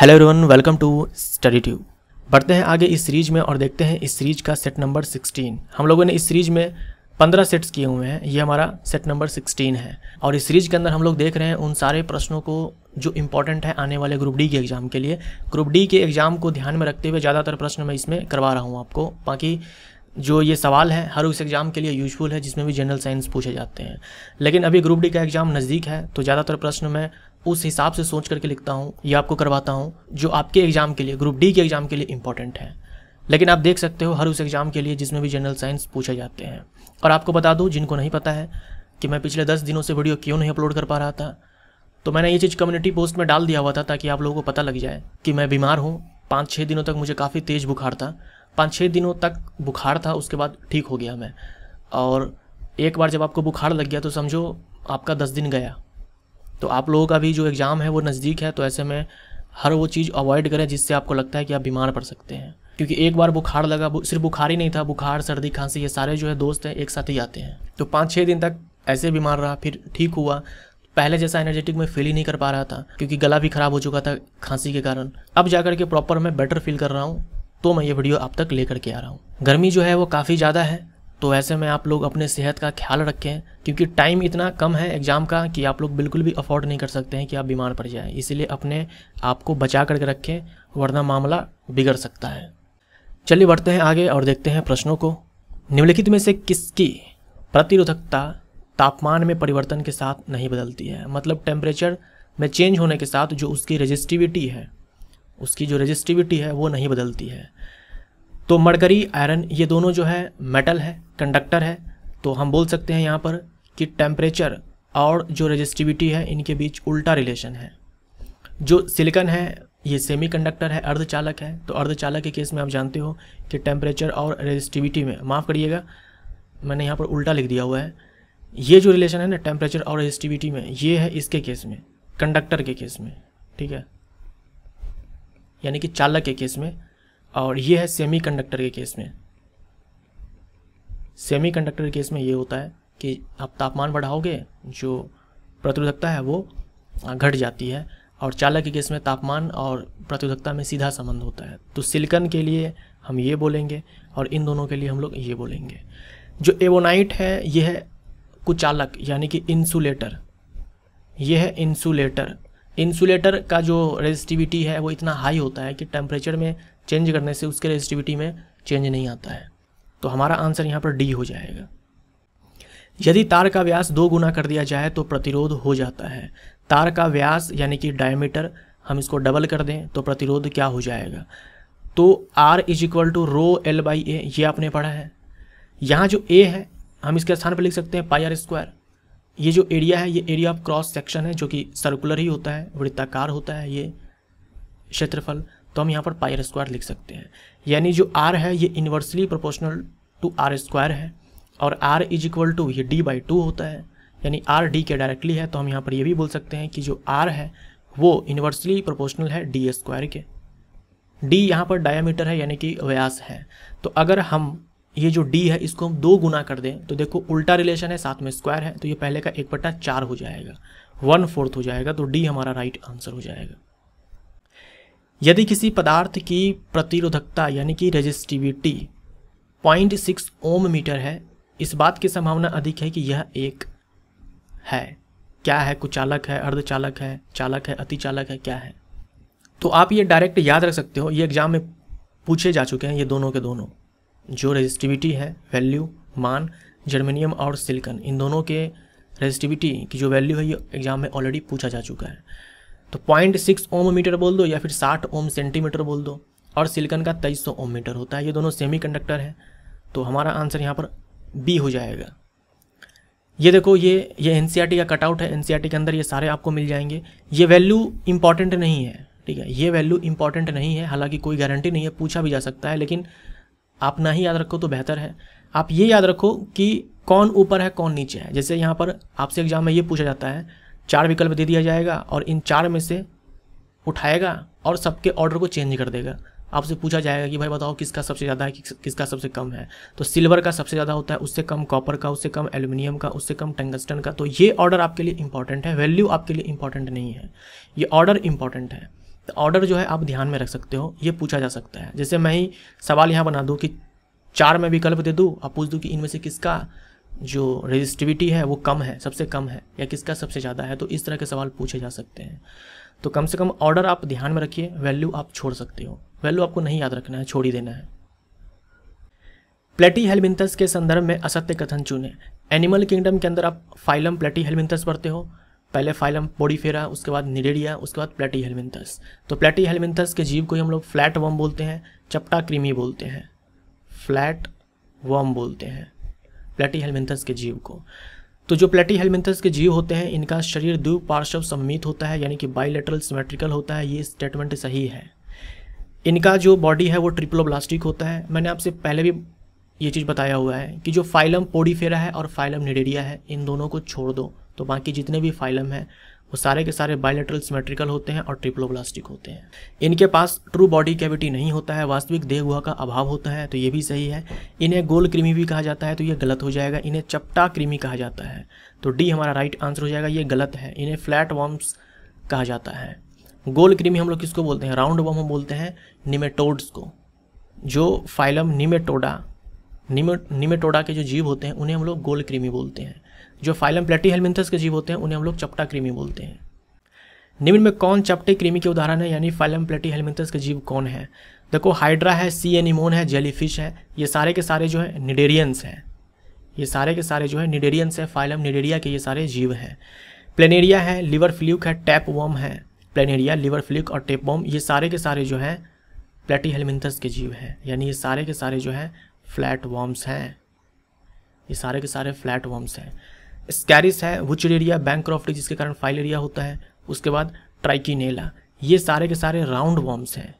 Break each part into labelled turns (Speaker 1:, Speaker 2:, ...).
Speaker 1: hello everyone welcome to study tube बढ़ते हैं आगे इस सीरीज में और देखते हैं इस सीरीज का सेट नंबर 16 हम लोगों ने इस सीरीज में 15 सेट्स किए हुए हैं ये हमारा सेट नंबर 16 है और इस सीरीज के अंदर हम लोग देख रहे हैं उन सारे प्रश्नों को जो इम्पोर्टेंट है आने वाले ग्रुप डी के एग्ज़ाम के लिए ग्रुप डी के एग्ज़ाम को ध्यान में रखते हुए ज़्यादातर प्रश्न मैं इसमें करवा रहा हूँ आपको बाकी जो ये सवाल है हर उस एग्ज़ाम के लिए यूजफुल है जिसमें भी जनरल साइंस पूछे जाते हैं लेकिन अभी ग्रुप डी का एग्ज़ाम नज़दीक है तो ज़्यादातर प्रश्न मैं उस हिसाब से सोच करके लिखता हूँ या आपको करवाता हूँ जो आपके एग्ज़ाम के लिए ग्रुप डी के एग्ज़ाम के लिए इंपॉर्टेंट है लेकिन आप देख सकते हो हर उस एग्ज़ाम के लिए जिसमें भी जनरल साइंस पूछे जाते हैं और आपको बता दूँ जिनको नहीं पता है कि मैं पिछले दस दिनों से वीडियो क्यों नहीं अपलोड कर पा रहा था तो मैंने ये चीज़ कम्युनिटी पोस्ट में डाल दिया हुआ था ताकि आप लोगों को पता लग जाए कि मैं बीमार हूँ पाँच छः दिनों तक मुझे काफ़ी तेज़ बुखार था पाँच छः दिनों तक बुखार था उसके बाद ठीक हो गया मैं और एक बार जब आपको बुखार लग गया तो समझो आपका दस दिन गया तो आप लोगों का भी जो एग्ज़ाम है वो नज़दीक है तो ऐसे में हर वो चीज़ अवॉइड करें जिससे आपको लगता है कि आप बीमार पड़ सकते हैं क्योंकि एक बार बुखार लगा सिर्फ बुखार ही नहीं था बुखार सर्दी खांसी ये सारे जो है दोस्त हैं एक साथ ही आते हैं तो पाँच छः दिन तक ऐसे बीमार रहा फिर ठीक हुआ पहले जैसा एनर्जेटिक में फील ही नहीं कर पा रहा था क्योंकि गला भी ख़राब हो चुका था खांसी के कारण अब जाकर के प्रॉपर मैं बेटर फील कर रहा हूँ तो मैं ये वीडियो आप तक लेकर के आ रहा हूँ गर्मी जो है वो काफ़ी ज़्यादा है तो ऐसे में आप लोग अपने सेहत का ख्याल रखें क्योंकि टाइम इतना कम है एग्ज़ाम का कि आप लोग बिल्कुल भी अफोर्ड नहीं कर सकते हैं कि आप बीमार पड़ जाएं इसीलिए अपने आप को बचा करके रखें वरना मामला बिगड़ सकता है चलिए बढ़ते हैं आगे और देखते हैं प्रश्नों को निम्नलिखित में से किसकी प्रतिरोधकता तापमान में परिवर्तन के साथ नहीं बदलती है मतलब टेम्परेचर में चेंज होने के साथ जो उसकी रजिस्टिविटी है उसकी जो रजिस्टिविटी है वो नहीं बदलती है तो मरकरी आयरन ये दोनों जो है मेटल है कंडक्टर है तो हम बोल सकते हैं यहाँ पर कि टेम्परेचर और जो रजिस्टिविटी है इनके बीच उल्टा रिलेशन है जो सिलिकन है ये सेमीकंडक्टर है अर्धचालक है तो अर्धचालक के केस में आप जानते हो कि टेम्परेचर और रजिस्टिविटी में माफ़ करिएगा मैंने यहाँ पर उल्टा लिख दिया हुआ है ये जो रिलेशन है ना टेम्परेचर और रजिस्टिविटी में ये है इसके केस में कंडक्टर के केस में ठीक है यानी कि चालक के केस में और ये है सेमी कंडक्टर के केस में कंडक्टर के केस में ये होता है कि आप तापमान बढ़ाओगे जो प्रतिरोधकता है वो घट जाती है और चालक के केस में तापमान और प्रतिरोधकता में सीधा संबंध होता है तो सिलिकन के लिए हम ये बोलेंगे और इन दोनों के लिए हम लोग ये बोलेंगे जो एवोनाइट है यह है कुचालक यानी कि इंसुलेटर यह है इंसुलेटर इंसुलेटर का जो रेजिस्टिविटी है वो इतना हाई होता है कि टेम्परेचर में चेंज करने से उसके रेजिस्टिविटी में चेंज नहीं आता है तो हमारा आंसर यहाँ पर डी हो जाएगा यदि तार का व्यास दो गुना कर दिया जाए तो प्रतिरोध हो जाता है तार का व्यास यानी कि डायमीटर हम इसको डबल कर दें तो प्रतिरोध क्या हो जाएगा तो R is equal to rho L by A ये आपने पढ़ा है यहाँ जो A है हम इसके स्थान पर लिख सकते हैं पाई आर स्क्वायर ये जो एरिया है ये एरिया ऑफ क्रॉस सेक्शन है जो कि सर्कुलर ही होता है वृत्ताकार होता है ये क्षेत्रफल तो हम यहाँ पर पाई आर स्क्वायर लिख सकते हैं यानी जो आर है ये inversely proportional to R square है और आर इज इक्वल टू ये डी बाई टू होता है यानी आर डी के डायरेक्टली है तो हम यहाँ पर ये भी बोल सकते हैं कि जो आर है वो इन्वर्सली प्रोपोर्शनल है डी स्क्वायर के डी यहाँ पर डायामीटर है यानी कि व्यास है तो अगर हम ये जो डी है इसको हम दो गुना कर दें तो देखो उल्टा रिलेशन है साथ में स्क्वायर है तो ये पहले का एक बट्टा चार हो जाएगा वन फोर्थ हो जाएगा तो डी हमारा राइट आंसर हो जाएगा यदि किसी पदार्थ की प्रतिरोधकता यानी कि resistivity point six ohm metre है इस बात की संभावना अधिक है कि यह एक है क्या है कुचालक है अर्धचालक है चालक है अति चालक है क्या है तो आप ये डायरेक्ट याद रख सकते हो ये एग्ज़ाम में पूछे जा चुके हैं ये दोनों के दोनों जो रेजिस्टिविटी है वैल्यू मान जर्मेनियम और सिलिकन इन दोनों के रेजिस्टिविटी की जो वैल्यू है ये एग्ज़ाम में ऑलरेडी पूछा जा चुका है तो पॉइंट सिक्स ओम मीटर बोल दो या फिर साठ ओम सेंटीमीटर बोल दो और सिलिकन का तेईस सौ ओम मीटर होता है ये दोनों सेमी कंडक्टर है तो हमारा आंसर यहाँ पर बी हो जाएगा ये देखो ये ये एन e का कटआउट है एन e के अंदर ये सारे आपको मिल जाएंगे ये वैल्यू इंपॉर्टेंट नहीं है ठीक है ये वैल्यू इंपॉर्टेंट नहीं है हालांकि कोई गारंटी नहीं है पूछा भी जा सकता है लेकिन आप ना ही याद रखो तो बेहतर है आप ये याद रखो कि कौन ऊपर है कौन नीचे है जैसे यहाँ पर आपसे एग्जाम में ये पूछा जाता है चार विकल्प दे दिया जाएगा और इन चार में से उठाएगा और सबके ऑर्डर को चेंज कर देगा आपसे पूछा जाएगा कि भाई बताओ किसका सबसे ज़्यादा है किसका सबसे कम है तो सिल्वर का सबसे ज़्यादा होता है उससे कम कॉपर का उससे कम एल्यूमिनियम का उससे कम टंगस्टन का तो ये ऑर्डर आपके लिए इंपॉर्टेंट है वैल्यू आपके लिए इंपॉर्टेंट नहीं है ये ऑर्डर इंपॉर्टेंट है तो ऑर्डर जो है आप ध्यान में रख सकते हो ये पूछा जा सकता है जैसे मैं ही सवाल यहाँ बना दूँ कि चार में विकल्प दे दूँ आप पूछ दूँ कि इनमें से किसका जो रेजिस्टिविटी है वो कम है सबसे कम है या किसका सबसे ज़्यादा है तो इस तरह के सवाल पूछे जा सकते हैं तो कम से कम ऑर्डर आप ध्यान में रखिए वैल्यू आप छोड़ सकते हो वैल्यू आपको नहीं याद रखना है छोड़ ही देना है प्लेटी हेलमिंथस के संदर्भ में असत्य कथन चुने एनिमल किंगडम के अंदर आप फाइलम प्लेटी हेलमिंथस पढ़ते हो पहले फाइलम फेरा उसके बाद निरेडिया उसके बाद प्लेटी हेलमिंथस तो प्लेटी हेलमिंथस के जीव को ही हम लोग फ्लैट वर्म बोलते हैं चपटा क्रीमी बोलते हैं फ्लैट वर्म बोलते हैं प्लेटी हेलमिंथस के जीव को तो जो प्लेटी हेलमिंथस के जीव होते हैं इनका शरीर दो पार्श्व सम्मित होता है यानी कि बाइलेटरल सिमेट्रिकल होता है ये स्टेटमेंट सही है इनका जो बॉडी है वो ट्रिप्लोब्लास्टिक होता है मैंने आपसे पहले भी ये चीज़ बताया हुआ है कि जो फाइलम पोडीफेरा है और फाइलम निडेरिया है इन दोनों को छोड़ दो तो बाकी जितने भी फाइलम हैं वो सारे के सारे बायोलेट्रल सिमेट्रिकल होते हैं और ट्रिप्लोब्लास्टिक होते हैं इनके पास ट्रू बॉडी कैविटी नहीं होता है वास्तविक देह गुहा का अभाव होता है तो ये भी सही है इन्हें गोल कृमि भी कहा जाता है तो ये गलत हो जाएगा इन्हें चपटा कृमि कहा जाता है तो डी हमारा राइट आंसर हो जाएगा ये गलत है इन्हें फ्लैट वॉम्स कहा जाता है गोल कृमि हम लोग किसको बोलते हैं राउंड वॉम हम बोलते हैं निमेटोड्स को जो फाइलम निमेटोडा निमेटोडा के जो जीव होते हैं उन्हें हम लोग गोल क्रीमी बोलते हैं जो फाइलम प्लेटी हेलमिंथस के जीव होते हैं उन्हें हम लोग चपटा क्रीमी बोलते हैं निम्न में कौन चपटे क्रीमी के उदाहरण है यानी फाइलम प्लेटी हेलमिंथस के जीव कौन है देखो हाइड्रा है सी एनिमोन है जेलीफिश है ये सारे के सारे जो है निडेरियंस हैं ये सारे के सारे जो है निडेरियंस है फाइलम निडेरिया के ये सारे जीव हैं प्लेनेरिया है लिवर फ्ल्यूक है टैप वॉम है प्लेनेरिया लिवर फ्ल्यूक और टेप वॉम ये सारे के सारे जो हैं प्लेटी हेलमिंथस के जीव हैं यानी ये सारे के सारे जो हैं फ्लैट वॉम्स हैं ये सारे के सारे फ्लैट वॉम्स हैं स्कैरिस है वुचरेरिया बैंक जिसके कारण फाइलेरिया होता है उसके बाद ट्राइकिनेला ये सारे के सारे राउंड वॉम्स हैं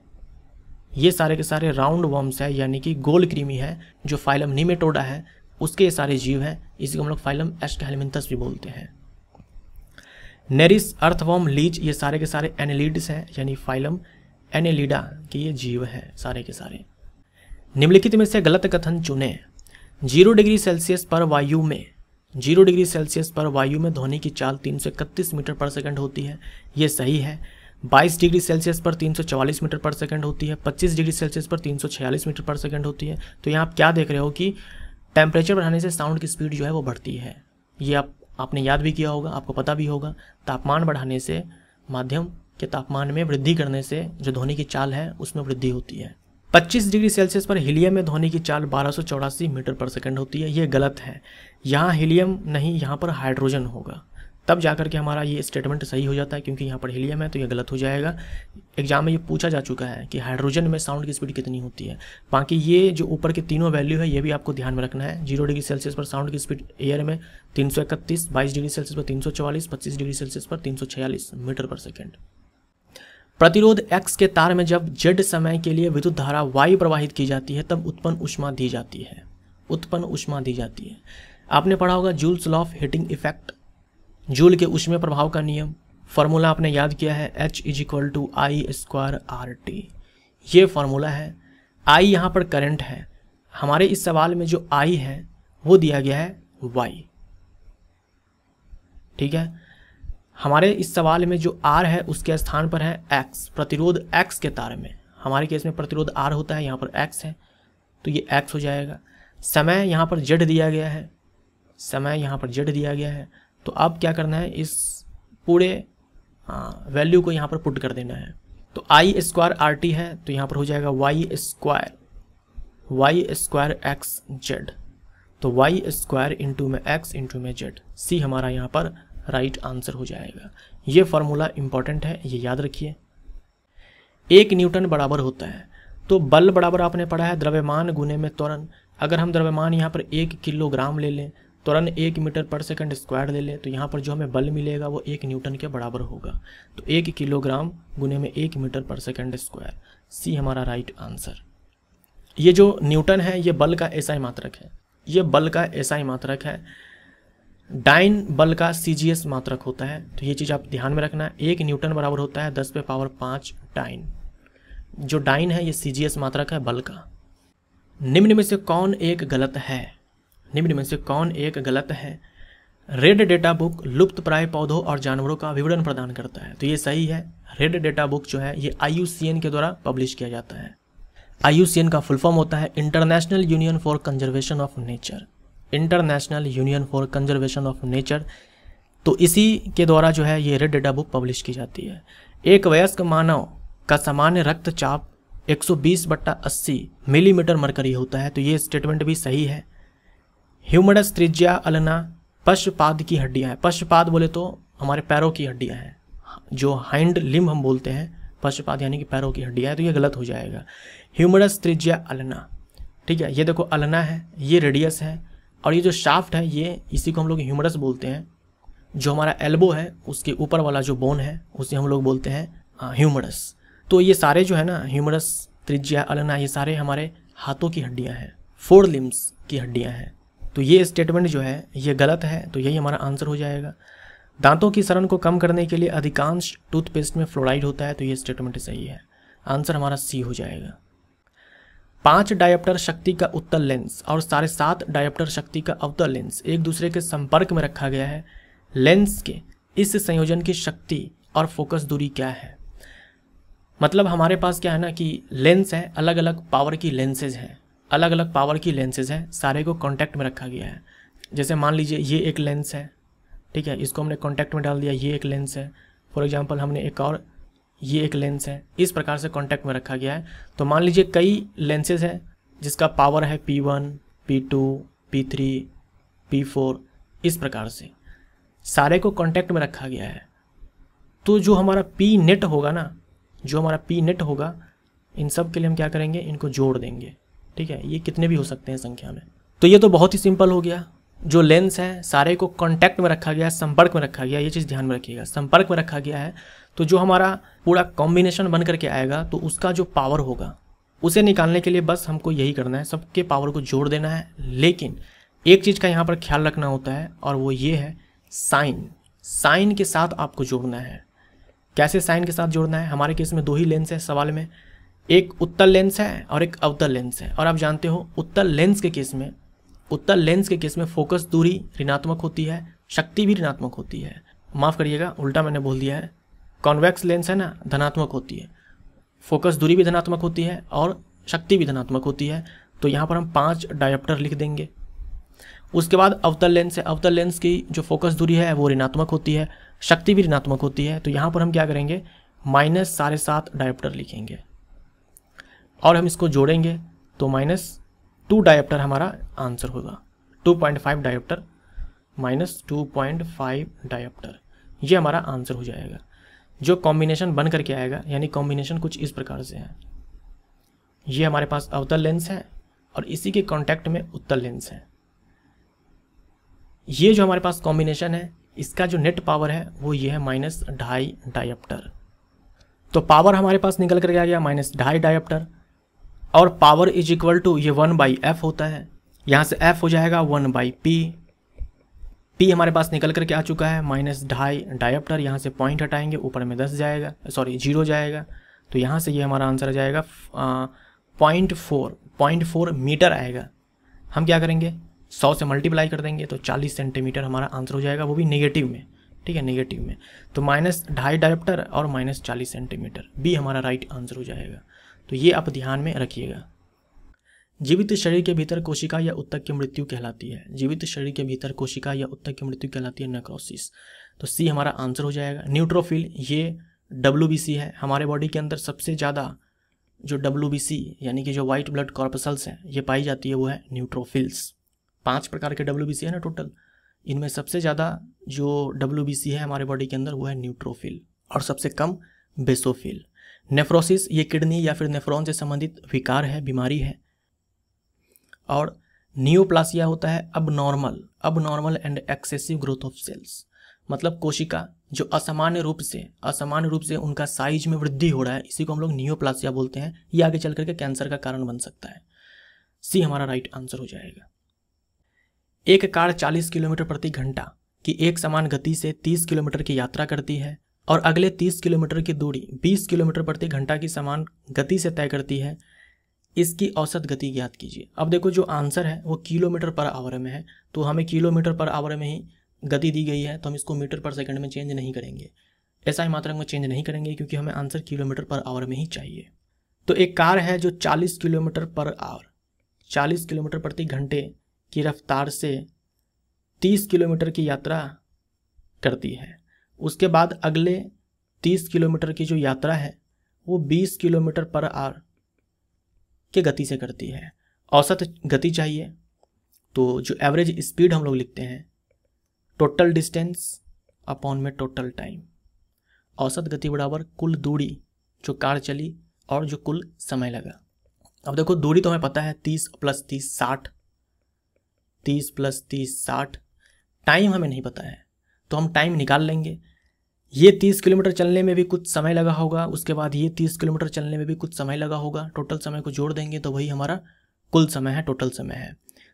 Speaker 1: ये सारे के सारे राउंड वॉर्म्स है यानी कि गोल क्रीमी है जो फाइलम निमेटोडा है उसके ये सारे जीव हैं इसी को हम लोग फाइलम एस्टहेलमिंथस भी बोलते हैं नेरिस अर्थवॉर्म लीच ये सारे के सारे एनेलिड्स हैं यानी फाइलम एनेलिडा के ये जीव हैं सारे के सारे निम्नलिखित में से गलत कथन चुने जीरो डिग्री सेल्सियस पर वायु में जीरो डिग्री सेल्सियस पर वायु में ध्वनि की चाल तीन मीटर पर सेकंड होती है ये सही है 22 डिग्री सेल्सियस पर 344 मीटर पर सेकंड होती है 25 डिग्री सेल्सियस पर 346 मीटर पर सेकंड होती है तो यहाँ आप क्या देख रहे हो कि टेम्परेचर बढ़ाने से साउंड की स्पीड जो है वो बढ़ती है ये आप आपने याद भी किया होगा आपको पता भी होगा तापमान बढ़ाने से माध्यम के तापमान में वृद्धि करने से जो ध्वनि की चाल है उसमें वृद्धि होती है 25 डिग्री सेल्सियस पर हीलियम में ध्वनि की चाल बारह मीटर पर सेकंड होती है ये गलत है यहाँ हीलियम नहीं यहाँ पर हाइड्रोजन होगा तब जाकर के हमारा ये स्टेटमेंट सही हो जाता है क्योंकि यहाँ पर हीलियम है तो ये गलत हो जाएगा एग्जाम में ये पूछा जा चुका है कि हाइड्रोजन में साउंड की स्पीड कितनी होती है बाकी ये जो ऊपर के तीनों वैल्यू है ये भी आपको ध्यान में रखना है जीरो डिग्री सेल्सियस पर साउंड की स्पीड एयर में तीन सौ बाईस डिग्री सेल्सियस पर तीन सौ पच्चीस डिग्री सेल्सियस पर तीन सौ छियालीस मीटर पर सेकेंड प्रतिरोध एक्स के तार में जब जेड समय के लिए विद्युत धारा वाई प्रवाहित की जाती है तब उत्पन्न उष्मा दी जाती है उत्पन्न उष्मा दी जाती है आपने पढ़ा होगा Joule's law of heating effect Joule के उष्मे प्रभाव का नियम फार्मूला आपने याद किया है H is equal to I square R T ये फार्मूला है आई यहाँ पर करंट है हमारे इस सवाल में जो आई है वो दिया गया है वाई ठीक है हमारे इस सवाल में जो आर है उसके स्थान पर है एक्स प्रतिरोध एक्स के तार में हमारे केस में प्रतिरोध आर होता है यहाँ पर एक्स है तो ये एक्स हो जाएगा समय यहाँ पर जेड दिया गया है समय यहाँ पर जेड दिया गया है तो अब क्या करना है इस पूरे वैल्यू को यहाँ पर पुट कर देना है तो आई स्क्वायर आर टी है तो यहाँ पर हो जाएगा Y square Y square X Z तो वाई स्क्वायर इंटू में एक्स इंटू में जेड सी हमारा यहाँ पर राइट right आंसर हो जाएगा ये फॉर्मूला इंपॉर्टेंट है ये याद रखिए एक न्यूटन बराबर होता है तो बल बराबर आपने पढ़ा है द्रव्यमान गुने में त्वरण अगर हम द्रव्यमान यहाँ पर एक किलोग्राम ले लें त्वरण एक मीटर पर सेकंड स्क्वायर ले लें तो यहाँ पर जो हमें बल मिलेगा वो एक न्यूटन के बराबर होगा तो एक किलोग्राम गुने में एक मीटर पर सेकंड स्क्वायर सी हमारा राइट आंसर ये जो न्यूटन है ये बल का एसआई मात्रक है ये बल का एसआई मात्रक है डाइन बल का सी मात्रक होता है तो ये चीज़ आप ध्यान में रखना है एक न्यूटन बराबर होता है दस पे पावर पाँच डाइन जो डाइन है ये सी मात्रक है बल का निम्न में से कौन एक गलत है निम्न में से कौन एक गलत है रेड डेटा बुक लुप्त प्राय पौधों और जानवरों का विवरण प्रदान करता है तो ये सही है रेड डेटा बुक जो है ये आई के द्वारा पब्लिश किया जाता है आई का फुल फॉर्म होता है International Union for Conservation of Nature International Union for Conservation of Nature तो इसी के द्वारा जो है ये रेड डेटा बुक पब्लिश की जाती है एक वयस्क मानव का सामान्य रक्तचाप 120 बट्टा अस्सी मिलीमीटर मरकरी होता है तो ये स्टेटमेंट भी सही है ह्यूमडस त्रिज्या अलना पशुपाद की हड्डियाँ हैं पशुपाद बोले तो हमारे पैरों की हड्डियाँ हैं जो हाइंड लिम हम बोलते हैं पशुपाद यानी कि पैरों की हड्डियाँ हैं तो ये गलत हो जाएगा ह्यूमडस त्रिज्या अलना ठीक है ये देखो अलना है ये रेडियस है और ये जो शाफ्ट है ये इसी को हम लोग ह्यूमरस बोलते हैं जो हमारा एल्बो है उसके ऊपर वाला जो बोन है उसे हम लोग बोलते हैं ह्यूमरस तो ये सारे जो है ना ह्यूमरस त्रिज्या अलना ये सारे हमारे हाथों की हड्डियाँ हैं फोर लिम्स की हड्डियाँ हैं तो ये स्टेटमेंट जो है ये गलत है तो यही हमारा आंसर हो जाएगा दांतों की शरण को कम करने के लिए अधिकांश टूथपेस्ट में फ्लोराइड होता है तो ये स्टेटमेंट सही है आंसर हमारा सी हो जाएगा पाँच डायप्टर शक्ति का उत्तर लेंस और साढ़े सात डायप्टर शक्ति का अवतर लेंस एक दूसरे के संपर्क में रखा गया है लेंस के इस संयोजन की शक्ति और फोकस दूरी क्या है मतलब हमारे पास क्या है ना कि लेंस है अलग अलग पावर की लेंसेज हैं अलग अलग पावर की लेंसेज हैं सारे को कॉन्टैक्ट में रखा गया है जैसे मान लीजिए ये एक लेंस है ठीक है इसको हमने कॉन्टैक्ट में डाल दिया ये एक लेंस है फॉर एग्जाम्पल हमने एक और ये एक लेंस है इस प्रकार से कॉन्टैक्ट में रखा गया है तो मान लीजिए कई लेंसेज है जिसका पावर है P one P two P three P four इस प्रकार से सारे को कॉन्टैक्ट में रखा गया है तो जो हमारा पी नेट होगा ना जो हमारा पी नेट होगा इन सब के लिए हम क्या करेंगे इनको जोड़ देंगे ठीक है ये कितने भी हो सकते हैं संख्या में तो ये तो बहुत ही सिंपल हो गया जो लेंस है सारे को कांटेक्ट में रखा गया है संपर्क में रखा गया ये चीज़ ध्यान में रखिएगा संपर्क में रखा गया है तो जो हमारा पूरा कॉम्बिनेशन बन करके आएगा तो उसका जो पावर होगा उसे निकालने के लिए बस हमको यही करना है सबके पावर को जोड़ देना है लेकिन एक चीज़ का यहाँ पर ख्याल रखना होता है और वो ये है साइन साइन के साथ आपको जोड़ना है कैसे साइन के साथ जोड़ना है हमारे केस में दो ही लेंस है सवाल में एक उत्तर लेंस है और एक अवतल लेंस है और आप जानते हो उत्तर लेंस के केस में उत्तर लेंस के केस में फोकस दूरी ऋणात्मक होती है शक्ति भी ऋणात्मक होती है माफ़ करिएगा उल्टा मैंने बोल दिया है कॉन्वेक्स लेंस है ना धनात्मक होती है फोकस दूरी भी धनात्मक होती है और शक्ति भी धनात्मक होती है तो यहाँ पर हम पाँच डायप्टर लिख देंगे उसके बाद अवतल लेंस है अवतल लेंस की जो फोकस दूरी है वो ऋणात्मक होती है शक्ति भी ऋणात्मक होती है तो यहाँ पर हम क्या करेंगे माइनस साढ़े सात डायप्टर लिखेंगे और हम इसको जोड़ेंगे तो माइनस टू डायोप्टर हमारा आंसर होगा two point five dioptre minus two point five dioptre ये हमारा आंसर हो जाएगा जो कॉम्बिनेशन बन करके आएगा यानी कॉम्बिनेशन कुछ इस प्रकार से है ये हमारे पास अवतल लेंस है और इसी के कॉन्टैक्ट में उत्तर लेंस है ये जो हमारे पास कॉम्बिनेशन है इसका जो नेट पावर है वो ये है माइनस ढाई डायप्टर तो पावर हमारे पास निकल करके आ गया माइनस ढाई डायप्टर और पावर इज इक्वल टू ये वन बाई एफ होता है यहाँ से एफ हो जाएगा वन बाई पी पी हमारे पास निकल करके आ चुका है माइनस ढाई डायप्टर यहाँ से पॉइंट हटाएंगे ऊपर में दस जाएगा सॉरी जीरो जाएगा तो यहाँ से ये हमारा आंसर आ जाएगा point four point four metre आएगा हम क्या करेंगे सौ से मल्टीप्लाई कर देंगे तो चालीस सेंटीमीटर हमारा आंसर हो जाएगा वो भी नेगेटिव में ठीक है नेगेटिव में तो माइनस ढाई डायप्टर और माइनस चालीस सेंटीमीटर बी हमारा राइट आंसर हो जाएगा तो ये आप ध्यान में रखिएगा जीवित शरीर के भीतर कोशिका या उत्तक की मृत्यु कहलाती है जीवित शरीर के भीतर कोशिका या उत्तक की मृत्यु कहलाती है नेक्रोसिस तो सी हमारा आंसर हो जाएगा न्यूट्रोफिल ये डब्ल्यू है हमारे बॉडी के अंदर सबसे ज़्यादा जो डब्ल्यू यानी कि जो व्हाइट ब्लड कॉर्पसल्स हैं ये पाई जाती है वो है न्यूट्रोफिल्स पांच प्रकार के डब्ल्यू है ना टोटल इनमें सबसे ज़्यादा जो डब्ल्यू है हमारे बॉडी के अंदर वो है न्यूट्रोफिल और सबसे कम बेसोफिल नेफ्रोसिस ये किडनी या फिर नेफ्रॉन से संबंधित विकार है बीमारी है और नियोप्लासिया होता है abnormal abnormal and excessive growth of cells मतलब कोशिका जो असामान्य रूप से असामान्य रूप से उनका साइज में वृद्धि हो रहा है इसी को हम लोग नियोप्लासिया बोलते हैं ये आगे चल करके कैंसर का कारण बन सकता है सी हमारा राइट आंसर हो जाएगा एक कार 40 किलोमीटर प्रति घंटा की एक समान गति से 30 किलोमीटर की यात्रा करती है और अगले 30 किलोमीटर की दूरी 20 किलोमीटर प्रति घंटा की समान गति से तय करती है इसकी औसत गति ज्ञात कीजिए अब देखो जो आंसर है वो किलोमीटर पर आवर में है तो हमें किलोमीटर पर आवर में ही गति दी गई है तो हम इसको मीटर पर सेकंड में चेंज नहीं करेंगे ऐसा ही मात्रा में चेंज नहीं करेंगे क्योंकि हमें आंसर किलोमीटर पर आवर में ही चाहिए तो एक कार है जो 40 किलोमीटर पर आवर 40 किलोमीटर प्रति घंटे की रफ्तार से 30 किलोमीटर की यात्रा करती है उसके बाद अगले तीस किलोमीटर की जो यात्रा है वो बीस किलोमीटर पर आर के गति से करती है औसत गति चाहिए तो जो एवरेज स्पीड हम लोग लिखते हैं टोटल डिस्टेंस अपॉन में टोटल टाइम औसत गति बराबर कुल दूरी जो कार चली और जो कुल समय लगा अब देखो दूरी तो हमें पता है तीस प्लस तीस साठ तीस प्लस तीस साठ टाइम हमें नहीं पता है तो हम टाइम निकाल लेंगे ये तीस किलोमीटर चलने में भी कुछ समय लगा होगा उसके बाद ये तीस किलोमीटर चलने में भी कुछ समय लगा होगा टोटल समय को जोड़ देंगे तो वही हमारा कुल समय है टोटल समय है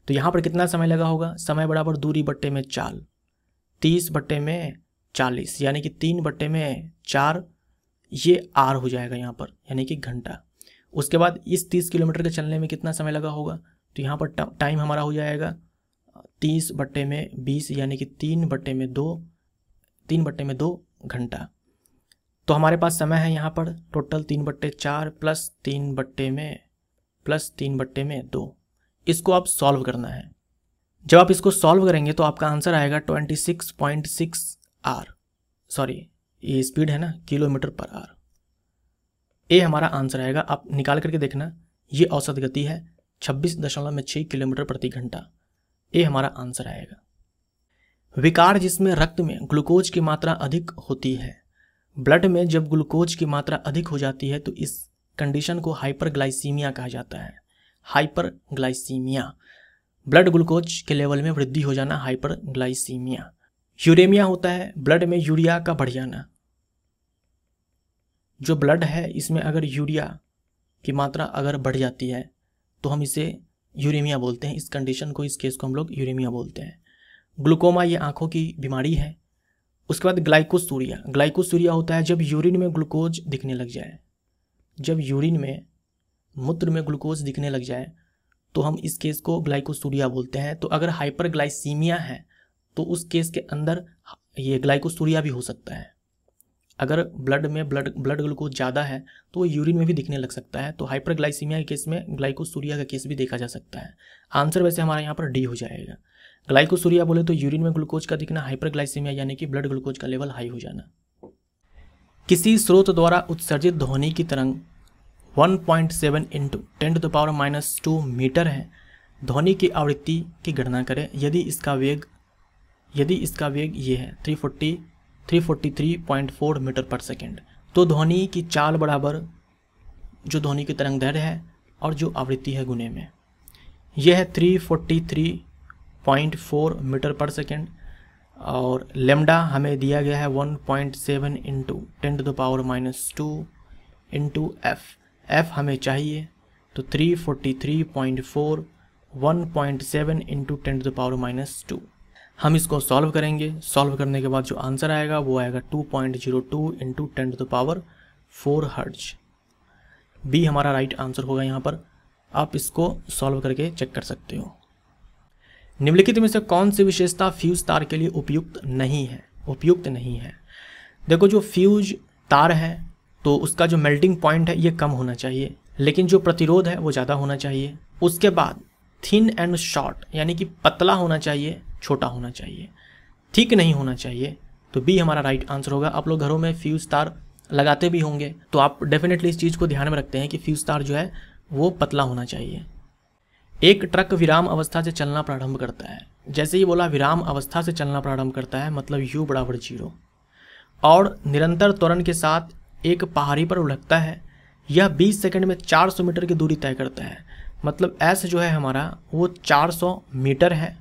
Speaker 1: तो यहाँ पर कितना समय लगा होगा समय बराबर दूरी बट्टे में चाल तीस बट्टे में चालीस यानी कि तीन बट्टे में चार ये आर हो जाएगा यहाँ पर यानी कि घंटा उसके बाद इस तीस किलोमीटर के चलने में कितना समय लगा होगा तो यहाँ पर टाइम हमारा हो जाएगा तीस बट्टे में बीस यानी कि तीन बट्टे में दो तीन बट्टे में दो घंटा तो हमारे पास समय है यहाँ पर टोटल तीन बट्टे चार प्लस तीन बट्टे में प्लस तीन बट्टे में दो इसको आप सॉल्व करना है जब आप इसको सॉल्व करेंगे तो आपका आंसर आएगा twenty six point six R sorry ये स्पीड है ना किलोमीटर पर आर ए हमारा आंसर आएगा आप निकाल करके देखना ये औसत गति है छब्बीस दशमलव में छः किलोमीटर प्रति घंटा ये हमारा आंसर आएगा विकार जिसमें रक्त में ग्लूकोज की मात्रा अधिक होती है ब्लड में जब ग्लूकोज की मात्रा अधिक हो जाती है तो इस कंडीशन को हाइपरग्लाइसीमिया कहा जाता है हाइपरग्लाइसीमिया ब्लड ग्लूकोज के लेवल में वृद्धि हो जाना हाइपरग्लाइसीमिया यूरेमिया होता है ब्लड में यूरिया का बढ़ जाना जो ब्लड है इसमें अगर यूरिया की मात्रा अगर बढ़ जाती है तो हम इसे यूरेमिया बोलते हैं इस कंडीशन को इस केस को हम लोग यूरेमिया बोलते हैं ग्लूकोमा ये आँखों की बीमारी है उसके बाद ग्लाइकोसूरिया ग्लाइकोसूरिया होता है जब यूरिन में ग्लूकोज दिखने लग जाए जब यूरिन में मूत्र में ग्लूकोज दिखने लग जाए तो हम इस केस को ग्लाइकोसूरिया बोलते हैं तो अगर हाइपरग्लाइसीमिया है तो उस केस के अंदर ये ग्लाइकोसूरिया भी हो सकता है अगर ब्लड में ब्लड ब्लड ग्लूकोज ज़्यादा है तो वो यूरिन में भी दिखने लग सकता है तो हाइपरग्लाइसीमिया के केस में ग्लाइकोसूरिया का केस भी देखा जा सकता है आंसर वैसे हमारे यहाँ पर डी हो जाएगा ग्लाइकोसूरिया बोले तो यूरिन में ग्लूकोज का दिखना हाइपरग्लाइसीमिया यानी कि ब्लड ग्लूकोज का लेवल हाई हो जाना किसी स्रोत द्वारा उत्सर्जित ध्वनि की तरंग 1.7 point seven into ten to the power minus two metre है ध्वनि की आवृत्ति की गणना करें यदि इसका वेग यदि इसका वेग ये है 340 343.4 मीटर पर सेकेंड तो ध्वनि की चाल बराबर जो ध्वनि की तरंग दर है और जो आवृत्ति है गुने में यह है 343 पॉइंट फोर मीटर पर सेकेंड और लेमडा हमें दिया गया है one point seven into ten to the power minus two into F F हमें चाहिए तो three forty three point four one point seven into ten to the power minus two हम इसको सॉल्व करेंगे सॉल्व करने के बाद जो आंसर आएगा वो आएगा two point zero two into ten to the power four hertz B हमारा राइट आंसर होगा यहाँ पर आप इसको सॉल्व करके चेक कर सकते हो निम्नलिखित में से कौन सी विशेषता फ्यूज तार के लिए उपयुक्त नहीं है उपयुक्त नहीं है देखो जो फ्यूज तार है तो उसका जो मेल्टिंग पॉइंट है ये कम होना चाहिए लेकिन जो प्रतिरोध है वो ज़्यादा होना चाहिए उसके बाद थिन एंड शॉर्ट यानी कि पतला होना चाहिए छोटा होना चाहिए ठीक नहीं होना चाहिए तो बी हमारा राइट आंसर होगा आप लोग घरों में फ्यूज तार लगाते भी होंगे तो आप डेफिनेटली इस चीज़ को ध्यान में रखते हैं कि फ्यूज तार जो है वो पतला होना चाहिए एक ट्रक विराम अवस्था से चलना प्रारंभ करता है जैसे ही बोला विराम अवस्था से चलना प्रारंभ करता है मतलब यू बराबर जीरो और निरंतर त्वरण के साथ एक पहाड़ी पर उलटता है यह 20 सेकंड में 400 मीटर की दूरी तय करता है मतलब एस जो है हमारा वो 400 मीटर है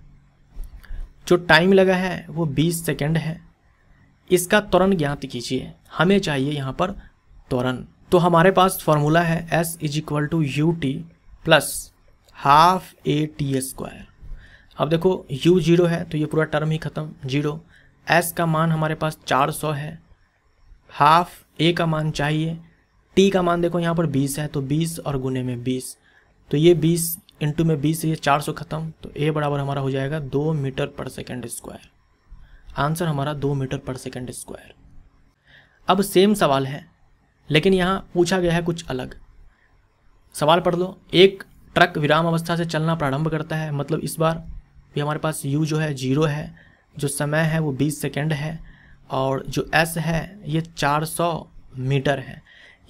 Speaker 1: जो टाइम लगा है वो 20 सेकंड है इसका त्वरण ज्ञात कीजिए हमें चाहिए यहाँ पर त्वरण तो हमारे पास फॉर्मूला है S is equal to U T plus half A T square अब देखो u जीरो है तो ये पूरा टर्म ही ख़त्म जीरो s का मान हमारे पास 400 है हाफ ए का मान चाहिए t का मान देखो यहाँ पर 20 है तो 20 और गुने में 20 तो ये 20 इंटू में 20 से ये 400 ख़त्म तो a बराबर हमारा हो जाएगा दो मीटर पर सेकेंड स्क्वायर आंसर हमारा दो मीटर पर सेकेंड स्क्वायर अब सेम सवाल है लेकिन यहाँ पूछा गया है कुछ अलग सवाल पढ़ लो एक ट्रक विराम अवस्था से चलना प्रारंभ करता है मतलब इस बार भी हमारे पास यू जो है जीरो है जो समय है वो बीस सेकेंड है और जो एस है ये चार सौ मीटर है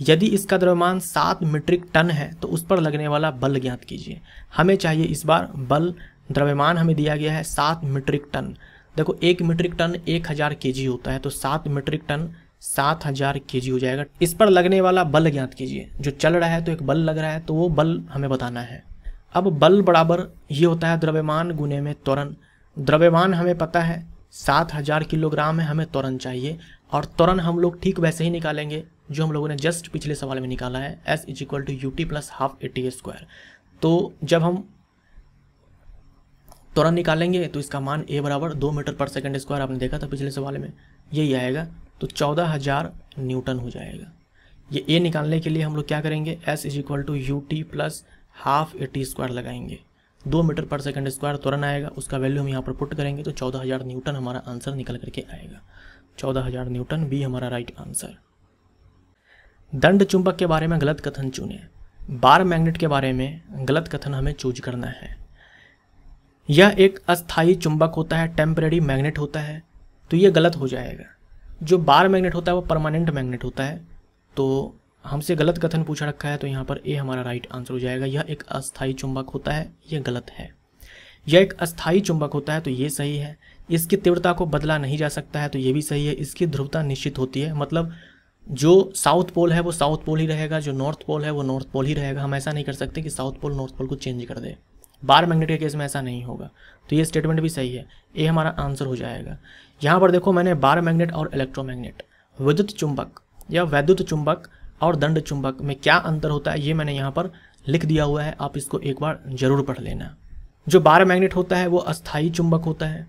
Speaker 1: यदि इसका द्रव्यमान सात मीट्रिक टन है तो उस पर लगने वाला बल ज्ञात कीजिए हमें चाहिए इस बार बल द्रव्यमान हमें दिया गया है सात मीट्रिक टन देखो एक मीट्रिक टन एक हज़ार के होता है तो सात मीट्रिक टन सात हजार के हो जाएगा इस पर लगने वाला बल ज्ञात कीजिए जो चल रहा है तो एक बल लग रहा है तो वो बल हमें बताना है अब बल बराबर ये होता है द्रव्यमान गुने में त्वरण द्रव्यमान हमें पता है सात हज़ार किलोग्राम है हमें त्वरण चाहिए और त्वरण हम लोग ठीक वैसे ही निकालेंगे जो हम लोगों ने जस्ट पिछले सवाल में निकाला है S is equal to U T plus half A T square तो जब हम त्वरण निकालेंगे तो इसका मान ए बराबर दो मीटर पर सेकेंड स्क्वायर आपने देखा था पिछले सवाल में यही आएगा तो चौदह हज़ार न्यूटन हो जाएगा ये ए निकालने के लिए हम लोग क्या करेंगे S is equal to U T plus half A T square लगाएंगे दो मीटर पर सेकंड स्क्वायर तुरंत आएगा उसका वैल्यू हम यहाँ पर पुट करेंगे तो चौदह हज़ार न्यूटन हमारा आंसर निकल करके आएगा चौदह हज़ार न्यूटन बी हमारा राइट आंसर दंड चुंबक के बारे में गलत कथन चुने बार मैग्नेट के बारे में गलत कथन हमें चूज करना है यह एक अस्थायी चुंबक होता है टेम्परेरी मैग्नेट होता है तो ये गलत हो जाएगा जो बार मैग्नेट होता है वो परमानेंट मैग्नेट होता है तो हमसे गलत कथन पूछा रखा है तो यहाँ पर ए हमारा राइट आंसर हो जाएगा यह एक अस्थायी चुंबक होता है यह गलत है यह एक अस्थायी चुंबक होता है तो ये सही है इसकी तीव्रता को बदला नहीं जा सकता है तो ये भी सही है इसकी ध्रुवता निश्चित होती है मतलब जो साउथ पोल है वो साउथ पोल ही रहेगा जो नॉर्थ पोल है वो नॉर्थ पोल ही रहेगा हम ऐसा नहीं कर सकते कि साउथ पोल नॉर्थ पोल को चेंज कर दे बार मैग्नेट के केस में ऐसा नहीं होगा तो ये स्टेटमेंट भी सही है ए हमारा आंसर हो जाएगा यहाँ पर देखो मैंने बार मैग्नेट और इलेक्ट्रोमैग्नेट विद्युत चुंबक या वैद्युत चुंबक और दंड चुंबक में क्या अंतर होता है ये मैंने यहाँ पर लिख दिया हुआ है आप इसको एक बार जरूर पढ़ लेना जो बार मैग्नेट होता है वो अस्थायी चुंबक होता है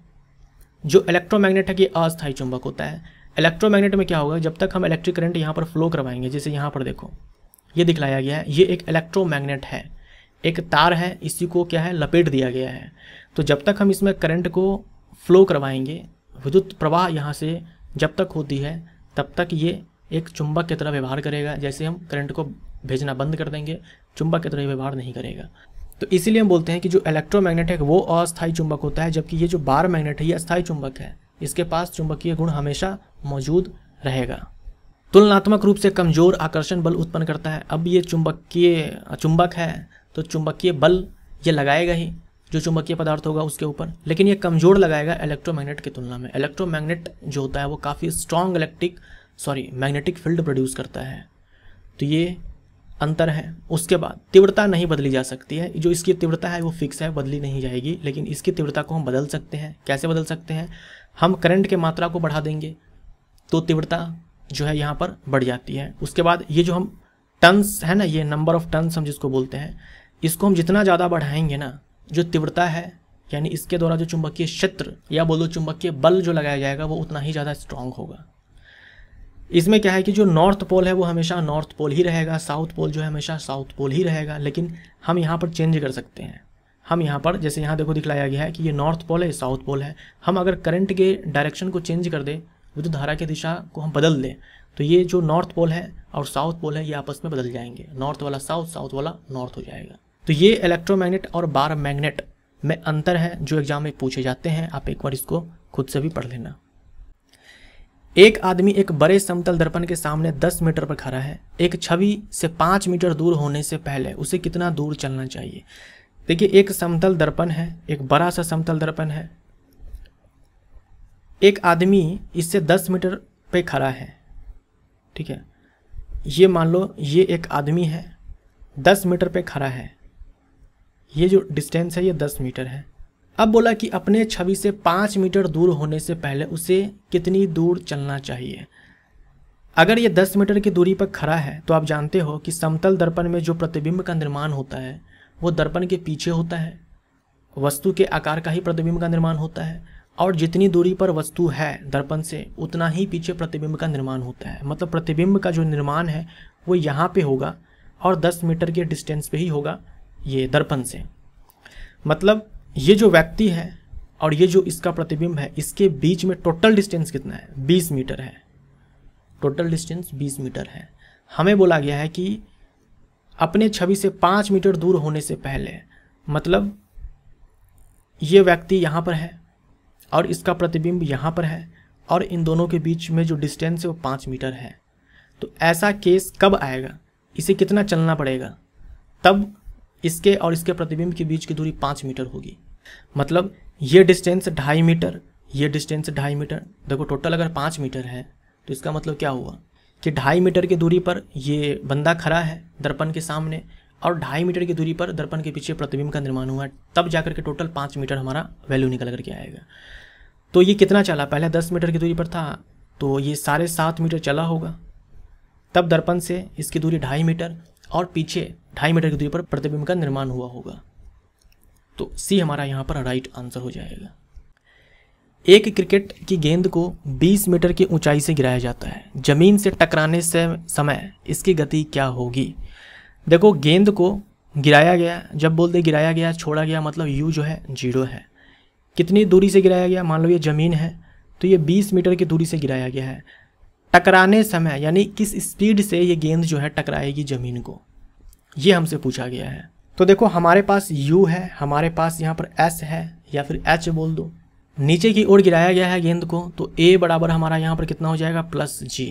Speaker 1: जो इलेक्ट्रोमैग्नेट है कि अस्थायी चुंबक होता है इलेक्ट्रोमैग्नेट में क्या होगा जब तक हम इलेक्ट्रिक करंट यहाँ पर फ्लो करवाएंगे जैसे यहाँ पर देखो ये दिखलाया गया है ये एक इलेक्ट्रोमैग्नेट है एक तार है इसी को क्या है लपेट दिया गया है तो जब तक हम इसमें करंट को फ्लो करवाएंगे विद्युत प्रवाह यहाँ से जब तक होती है तब तक ये एक चुंबक की तरह व्यवहार करेगा जैसे हम करंट को भेजना बंद कर देंगे चुंबक की तरह व्यवहार नहीं करेगा तो इसीलिए हम बोलते हैं कि जो इलेक्ट्रोमैग्नेट है वो अस्थायी चुंबक होता है जबकि ये जो बार मैग्नेट है ये अस्थायी चुंबक है इसके पास चुंबकीय गुण हमेशा मौजूद रहेगा तुलनात्मक रूप से कमजोर आकर्षण बल उत्पन्न करता है अब ये चुंबकीय चुंबक है तो चुंबकीय बल ये लगाएगा ही जो चुंबकीय पदार्थ होगा उसके ऊपर लेकिन ये कमज़ोर लगाएगा इलेक्ट्रोमैग्नेट की तुलना में इलेक्ट्रोमैग्नेट जो होता है वो काफ़ी strong electric sorry magnetic field produce करता है तो ये अंतर है उसके बाद तीव्रता नहीं बदली जा सकती है जो इसकी तीव्रता है वो फिक्स है बदली नहीं जाएगी लेकिन इसकी तीव्रता को हम बदल सकते हैं कैसे बदल सकते हैं हम करंट के मात्रा को बढ़ा देंगे तो तीव्रता जो है यहाँ पर बढ़ जाती है उसके बाद ये जो हम टन्स है ना ये नंबर ऑफ टन्स हम जिसको बोलते हैं इसको हम जितना ज़्यादा बढ़ाएंगे ना जो तीव्रता है यानी इसके द्वारा जो चुंबकीय क्षेत्र या बोलो चुंबकीय बल जो लगाया जाएगा वो उतना ही ज़्यादा स्ट्रांग होगा इसमें क्या है कि जो नॉर्थ पोल है वो हमेशा नॉर्थ पोल ही रहेगा साउथ पोल जो है हमेशा साउथ पोल ही रहेगा लेकिन हम यहाँ पर चेंज कर सकते हैं हम यहाँ पर जैसे यहाँ देखो दिखलाया गया है कि ये नॉर्थ पोल है साउथ पोल है हम अगर करंट के डायरेक्शन को चेंज कर दें विद्युत धारा की दिशा को हम बदल दें तो ये जो नॉर्थ पोल है और साउथ पोल है ये आपस में बदल जाएंगे नॉर्थ वाला साउथ साउथ वाला नॉर्थ हो जाएगा तो ये इलेक्ट्रोमैग्नेट और बार मैग्नेट में अंतर है जो एग्जाम में पूछे जाते हैं आप एक बार इसको खुद से भी पढ़ लेना एक आदमी एक बड़े समतल दर्पण के सामने 10 मीटर पर खड़ा है एक छवि से 5 मीटर दूर होने से पहले उसे कितना दूर चलना चाहिए देखिए एक समतल दर्पण है एक बड़ा सा समतल दर्पण है एक आदमी इससे 10 मीटर पे खड़ा है ठीक है ये मान लो ये एक आदमी है 10 मीटर पे खड़ा है ये जो डिस्टेंस है ये दस मीटर है अब बोला कि अपने छवि से पाँच मीटर दूर होने से पहले उसे कितनी दूर चलना चाहिए अगर ये दस मीटर की दूरी पर खड़ा है तो आप जानते हो कि समतल दर्पण में जो प्रतिबिंब का निर्माण होता है वो दर्पण के पीछे होता है वस्तु के आकार का ही प्रतिबिंब का निर्माण होता है और जितनी दूरी पर वस्तु है दर्पण से उतना ही पीछे प्रतिबिंब का निर्माण होता है मतलब प्रतिबिंब का जो निर्माण है वो यहाँ पे होगा और 10 मीटर के डिस्टेंस पे ही होगा ये दर्पण से मतलब ये जो व्यक्ति है और ये जो इसका प्रतिबिंब है इसके बीच में टोटल डिस्टेंस कितना है 20 मीटर है टोटल डिस्टेंस 20 मीटर है हमें बोला गया है कि अपने छवि से पाँच मीटर दूर होने से पहले मतलब ये व्यक्ति यहाँ पर है और इसका प्रतिबिंब यहाँ पर है और इन दोनों के बीच में जो डिस्टेंस है वो पाँच मीटर है तो ऐसा केस कब आएगा इसे कितना चलना पड़ेगा तब इसके और इसके प्रतिबिंब के बीच की दूरी पाँच मीटर होगी मतलब ये डिस्टेंस ढाई मीटर ये डिस्टेंस ढाई मीटर देखो टोटल अगर पाँच मीटर है तो इसका मतलब क्या हुआ कि ढाई मीटर की दूरी पर ये बंदा खड़ा है दर्पण के सामने और ढाई मीटर की दूरी पर दर्पण के पीछे प्रतिबिंब का निर्माण हुआ है तब जाकर के टोटल पाँच मीटर हमारा वैल्यू निकल करके आएगा तो ये कितना चला पहले दस मीटर की दूरी पर था तो ये साढ़े सात मीटर चला होगा तब दर्पण से इसकी दूरी ढाई मीटर और पीछे ढाई मीटर की दूरी पर प्रतिबिंब का निर्माण हुआ होगा तो सी हमारा यहाँ पर राइट आंसर हो जाएगा एक क्रिकेट की गेंद को 20 मीटर की ऊंचाई से गिराया जाता है ज़मीन से टकराने से समय इसकी गति क्या होगी देखो गेंद को गिराया गया जब बोलते गिराया गया छोड़ा गया मतलब यू जो है जीरो है कितनी दूरी से गिराया गया मान लो ये ज़मीन है तो ये 20 मीटर की दूरी से गिराया गया है टकराने समय यानी किस स्पीड से ये गेंद जो है टकराएगी ज़मीन को ये हमसे पूछा गया है तो देखो हमारे पास U है हमारे पास यहाँ पर S है या फिर H बोल दो नीचे की ओर गिराया गया है गेंद को तो A बराबर हमारा यहाँ पर कितना हो जाएगा प्लस G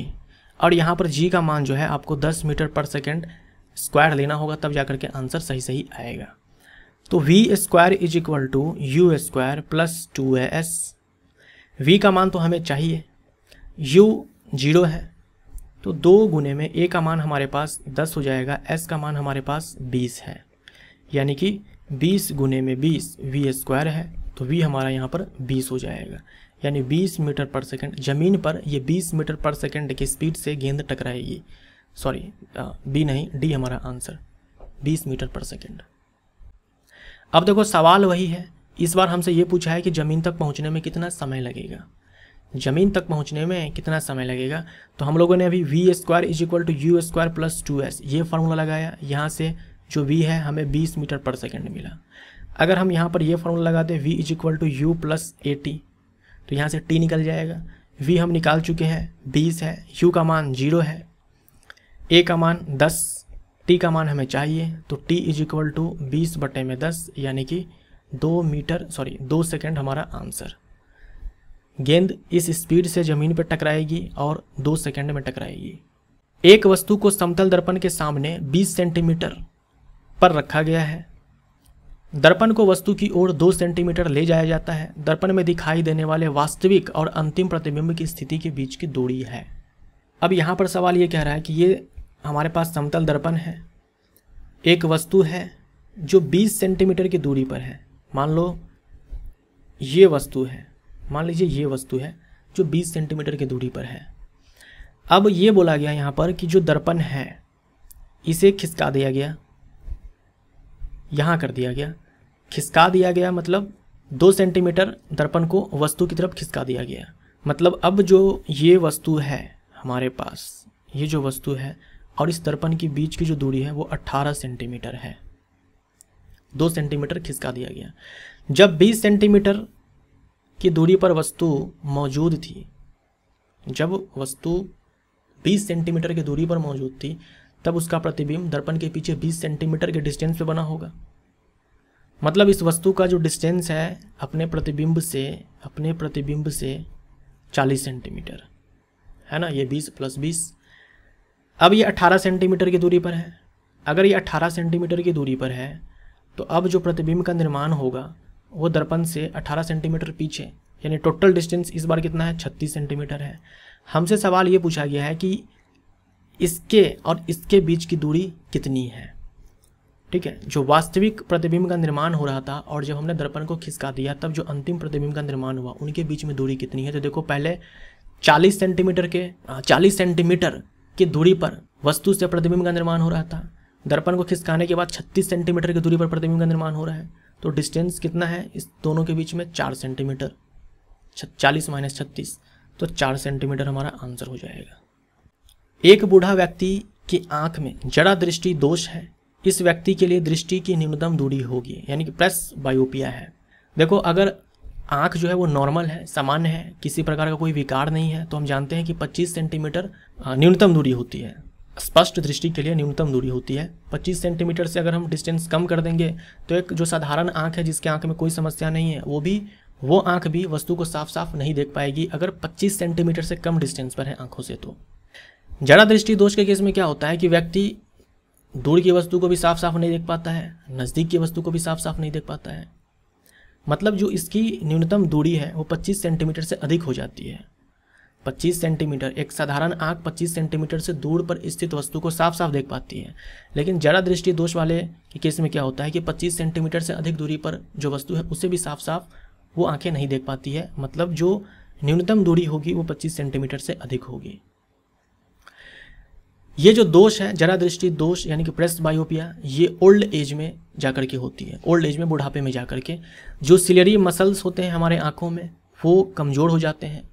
Speaker 1: और यहाँ पर G का मान जो है आपको 10 मीटर पर सेकेंड स्क्वायर लेना होगा तब जाकर के आंसर सही सही आएगा तो V square is equal to U square plus two A S V का मान तो हमें चाहिए यू जीरो है तो दो गुने में ए का मान हमारे पास दस हो जाएगा एस का मान हमारे पास बीस है यानी कि बीस गुने में बीस वी स्क्वायर है तो वी हमारा यहाँ पर बीस हो जाएगा यानी बीस मीटर पर सेकंड ज़मीन पर ये बीस मीटर पर सेकंड की स्पीड से गेंद टकराएगी सॉरी बी नहीं डी हमारा आंसर बीस मीटर पर सेकेंड अब देखो सवाल वही है इस बार हमसे ये पूछा है कि ज़मीन तक पहुँचने में कितना समय लगेगा ज़मीन तक पहुंचने में कितना समय लगेगा तो हम लोगों ने अभी V square is equal to U square plus two S ये फार्मूला लगाया यहाँ से जो वी है हमें बीस मीटर पर सेकेंड मिला अगर हम यहाँ पर ये फार्मूला लगा दें V is equal to U plus A T तो यहाँ से टी निकल जाएगा वी हम निकाल चुके हैं बीस है यू का मान जीरो है ए का मान दस टी का मान हमें चाहिए तो टी इज इक्वल टू बीस बटे में दस यानी कि दो मीटर सॉरी दो सेकेंड हमारा आंसर गेंद इस स्पीड से जमीन पर टकराएगी और दो सेकंड में टकराएगी एक वस्तु को समतल दर्पण के सामने 20 सेंटीमीटर पर रखा गया है दर्पण को वस्तु की ओर दो सेंटीमीटर ले जाया जाता है दर्पण में दिखाई देने वाले वास्तविक और अंतिम प्रतिबिंब की स्थिति के बीच की दूरी है अब यहाँ पर सवाल ये कह रहा है कि ये हमारे पास समतल दर्पण है एक वस्तु है जो 20 सेंटीमीटर की दूरी पर है मान लो ये वस्तु है मान लीजिए ये वस्तु है जो 20 सेंटीमीटर की दूरी पर है अब ये बोला गया यहाँ पर कि जो दर्पण है इसे खिसका दिया गया यहाँ कर दिया गया खिसका दिया गया मतलब दो सेंटीमीटर दर्पण को वस्तु की तरफ खिसका दिया गया मतलब अब जो ये वस्तु है हमारे पास ये जो वस्तु है और इस दर्पण के बीच की जो दूरी है वो 18 सेंटीमीटर है दो सेंटीमीटर खिसका दिया गया जब 20 सेंटीमीटर की दूरी पर वस्तु मौजूद थी जब वस्तु 20 सेंटीमीटर की दूरी पर मौजूद थी तब उसका प्रतिबिंब दर्पण के पीछे 20 सेंटीमीटर के डिस्टेंस पे बना होगा मतलब इस वस्तु का जो डिस्टेंस है अपने प्रतिबिंब से अपने प्रतिबिंब से 40 सेंटीमीटर है ना ये 20 प्लस 20 अब ये 18 सेंटीमीटर की दूरी पर है अगर ये 18 सेंटीमीटर की दूरी पर है तो अब जो प्रतिबिंब का निर्माण होगा वो दर्पण से 18 सेंटीमीटर पीछे यानी टोटल डिस्टेंस इस बार कितना है 36 सेंटीमीटर है हमसे सवाल ये पूछा गया है कि इसके और इसके बीच की दूरी कितनी है ठीक है जो वास्तविक प्रतिबिंब का निर्माण हो रहा था और जब हमने दर्पण को खिसका दिया तब जो अंतिम प्रतिबिंब का निर्माण हुआ उनके बीच में दूरी कितनी है तो देखो पहले 40 सेंटीमीटर के 40 हाँ, सेंटीमीटर की दूरी पर वस्तु से प्रतिबिंब का निर्माण हो रहा था दर्पण को खिसकाने के बाद 36 सेंटीमीटर की दूरी पर प्रतिबिंब का निर्माण हो रहा है तो डिस्टेंस कितना है इस दोनों के बीच में चार सेंटीमीटर चालीस माइनस छत्तीस तो चार सेंटीमीटर हमारा आंसर हो जाएगा एक बूढ़ा व्यक्ति की आंख में जड़ा दृष्टि दोष है इस व्यक्ति के लिए दृष्टि की न्यूनतम दूरी होगी यानी कि प्रेस बायोपिया है देखो अगर आंख जो है वो नॉर्मल है सामान्य है किसी प्रकार का कोई विकार नहीं है तो हम जानते हैं कि 25 सेंटीमीटर न्यूनतम दूरी होती है स्पष्ट दृष्टि के लिए न्यूनतम दूरी होती है 25 सेंटीमीटर से अगर हम डिस्टेंस कम कर देंगे तो एक जो साधारण आंख है जिसके आंख में कोई समस्या नहीं है वो भी वो आंख भी वस्तु को साफ साफ नहीं देख पाएगी अगर 25 सेंटीमीटर से कम डिस्टेंस पर है आंखों से तो जड़ा दृष्टि दोष के केस में क्या होता है कि व्यक्ति दूर की वस्तु को भी साफ साफ नहीं देख पाता है नज़दीक की वस्तु को भी साफ साफ नहीं देख पाता है मतलब जो इसकी न्यूनतम दूरी है वो 25 सेंटीमीटर से अधिक हो जाती है 25 सेंटीमीटर एक साधारण आंख 25 सेंटीमीटर से दूर पर स्थित वस्तु को साफ साफ देख पाती है लेकिन जरा दृष्टि दोष वाले के केस में क्या होता है कि 25 सेंटीमीटर से अधिक दूरी पर जो वस्तु है उसे भी साफ साफ वो आंखें नहीं देख पाती है मतलब जो न्यूनतम दूरी होगी वो पच्चीस सेंटीमीटर से अधिक होगी ये जो दोष है जरा दृष्टि दोष यानी कि प्रेस्ट बायोपिया ये ओल्ड एज में जाकर के होती है ओल्ड एज में बुढ़ापे में जाकर के जो सिलरी मसल्स होते हैं हमारे आँखों में वो कमज़ोर हो जाते हैं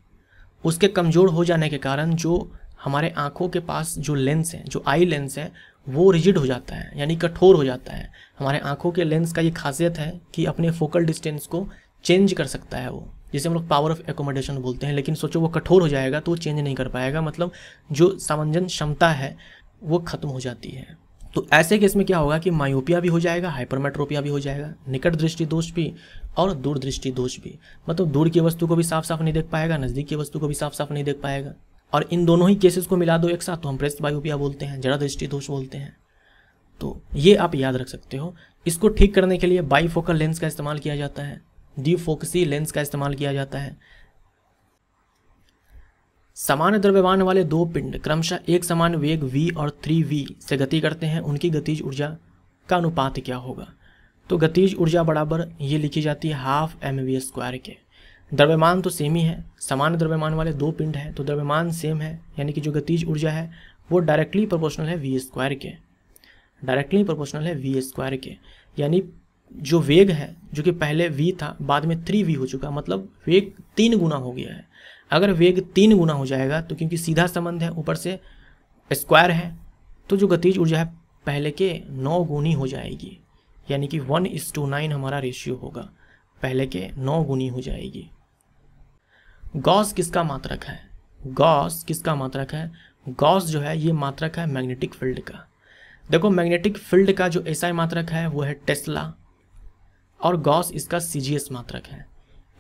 Speaker 1: उसके कमज़ोर हो जाने के कारण जो हमारे आँखों के पास जो लेंस हैं जो आई लेंस हैं वो रिजिड हो जाता है यानी कठोर हो जाता है हमारे आँखों के लेंस का ये खासियत है कि अपने फोकल डिस्टेंस को चेंज कर सकता है वो जिसे हम लोग पावर ऑफ एकोमोडेशन बोलते हैं लेकिन सोचो वो कठोर हो जाएगा तो वो चेंज नहीं कर पाएगा मतलब जो सामंजन क्षमता है वो ख़त्म हो जाती है तो ऐसे केस में क्या होगा कि मायोपिया भी हो जाएगा हाइपरमेट्रोपिया भी हो जाएगा निकट दृष्टि दोष भी और दूर दृष्टि दोष भी मतलब दूर की वस्तु को भी साफ साफ नहीं देख पाएगा नज़दीक की वस्तु को भी साफ साफ नहीं देख पाएगा और इन दोनों ही केसेस को मिला दो एक साथ तो हम प्रेस्ट मायोपिया बोलते हैं जड़ा दृष्टि दोष बोलते हैं तो ये आप याद रख सकते हो इसको ठीक करने के लिए बाईफोकल लेंस का इस्तेमाल किया जाता है डी लेंस का इस्तेमाल किया जाता है समान द्रव्यमान वाले दो पिंड क्रमशः एक समान वेग v और 3v से गति करते हैं उनकी गतिज ऊर्जा का अनुपात क्या होगा तो गतिज ऊर्जा बराबर ये लिखी जाती है हाफ एम वी स्क्वायर के द्रव्यमान तो सेम ही है समान द्रव्यमान वाले दो पिंड हैं तो द्रव्यमान सेम है यानी कि जो गतिज ऊर्जा है वो डायरेक्टली प्रोपोर्शनल है वी स्क्वायर के डायरेक्टली प्रोपोर्शनल है वी स्क्वायर के यानी जो वेग है जो कि पहले v था बाद में थ्री वी हो चुका मतलब वेग तीन गुना हो गया है अगर वेग तीन गुना हो जाएगा तो क्योंकि सीधा संबंध है ऊपर से स्क्वायर है तो जो गतिज ऊर्जा है पहले के नौ गुनी हो जाएगी यानी कि वन इस टू नाइन हमारा रेशियो होगा पहले के नौ गुनी हो जाएगी गॉस किसका मात्रक है गॉस किसका मात्रक है गॉस जो है ये मात्रक है मैग्नेटिक फील्ड का देखो मैग्नेटिक फील्ड का जो एसआई मात्रक है वो है टेस्ला और गॉस इसका सीजीएस मात्रक है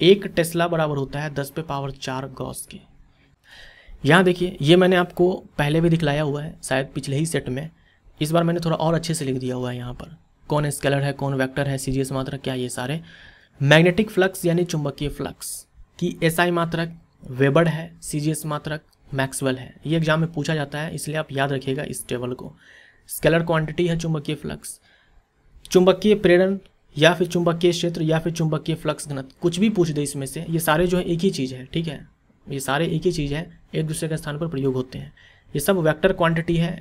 Speaker 1: एक टेस्ला बराबर होता है दस पे पावर चार गॉस के यहाँ देखिए ये मैंने आपको पहले भी दिखलाया हुआ है शायद पिछले ही सेट में इस बार मैंने थोड़ा और अच्छे से लिख दिया हुआ है यहाँ पर कौन स्केलर है कौन वेक्टर है सीजीएस मात्रा क्या ये सारे मैग्नेटिक फ्लक्स यानी चुंबकीय फ्लक्स की एसआई मात्रक वेबर्ड है सीजीएस मात्रक मैक्सवेल है ये एग्जाम में पूछा जाता है इसलिए आप याद रखिएगा इस टेबल को स्केलर क्वांटिटी है चुंबकीय फ्लक्स चुंबकीय प्रेरण या फिर चुंबकीय क्षेत्र या फिर चुंबकीय फ्लक्स घनत कुछ भी पूछ दे इसमें से ये सारे जो है एक ही चीज़ है ठीक है ये सारे एक ही चीज़ है एक दूसरे के स्थान पर प्रयोग होते हैं ये सब वेक्टर क्वांटिटी है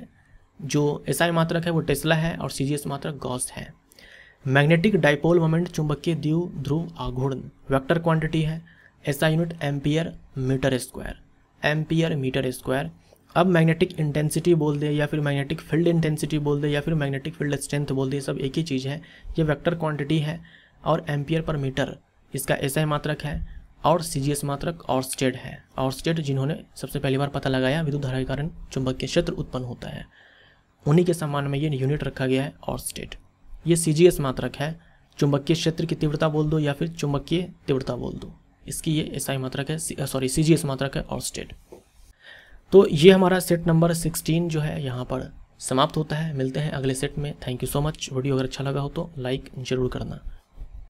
Speaker 1: जो एसआई मात्रक है वो टेस्ला है और सीजीएस मात्रक गॉस है मैग्नेटिक डाइपोल मोमेंट चुंबकीय द्यू ध्रुव आघूर्ण वेक्टर क्वांटिटी है ऐसा unit ampere metre square ampere metre square अब मैग्नेटिक इंटेंसिटी बोल दे या फिर मैग्नेटिक फील्ड इंटेंसिटी बोल दे या फिर मैग्नेटिक फील्ड स्ट्रेंथ बोल दे सब एक ही चीज़ है ये वेक्टर क्वांटिटी है और एम्पियर पर मीटर इसका एसआई मात्रक है और सी मात्रक और स्टेट है और स्टेट जिन्होंने सबसे पहली बार पता लगाया विद्युत धारा के कारण के क्षेत्र उत्पन्न होता है उन्हीं के सम्मान में ये यूनिट रखा गया है और स्टेट ये सी मात्रक है चुंबकीय क्षेत्र की तीव्रता बोल दो या फिर चुंबकीय तीव्रता बोल दो इसकी ये एसआई मात्रक है सॉरी सी मात्रक है और स्टेट तो ये हमारा सेट नंबर सिक्सटीन जो है यहाँ पर समाप्त होता है मिलते हैं अगले सेट में thank you so much video अगर अच्छा लगा हो तो लाइक जरूर करना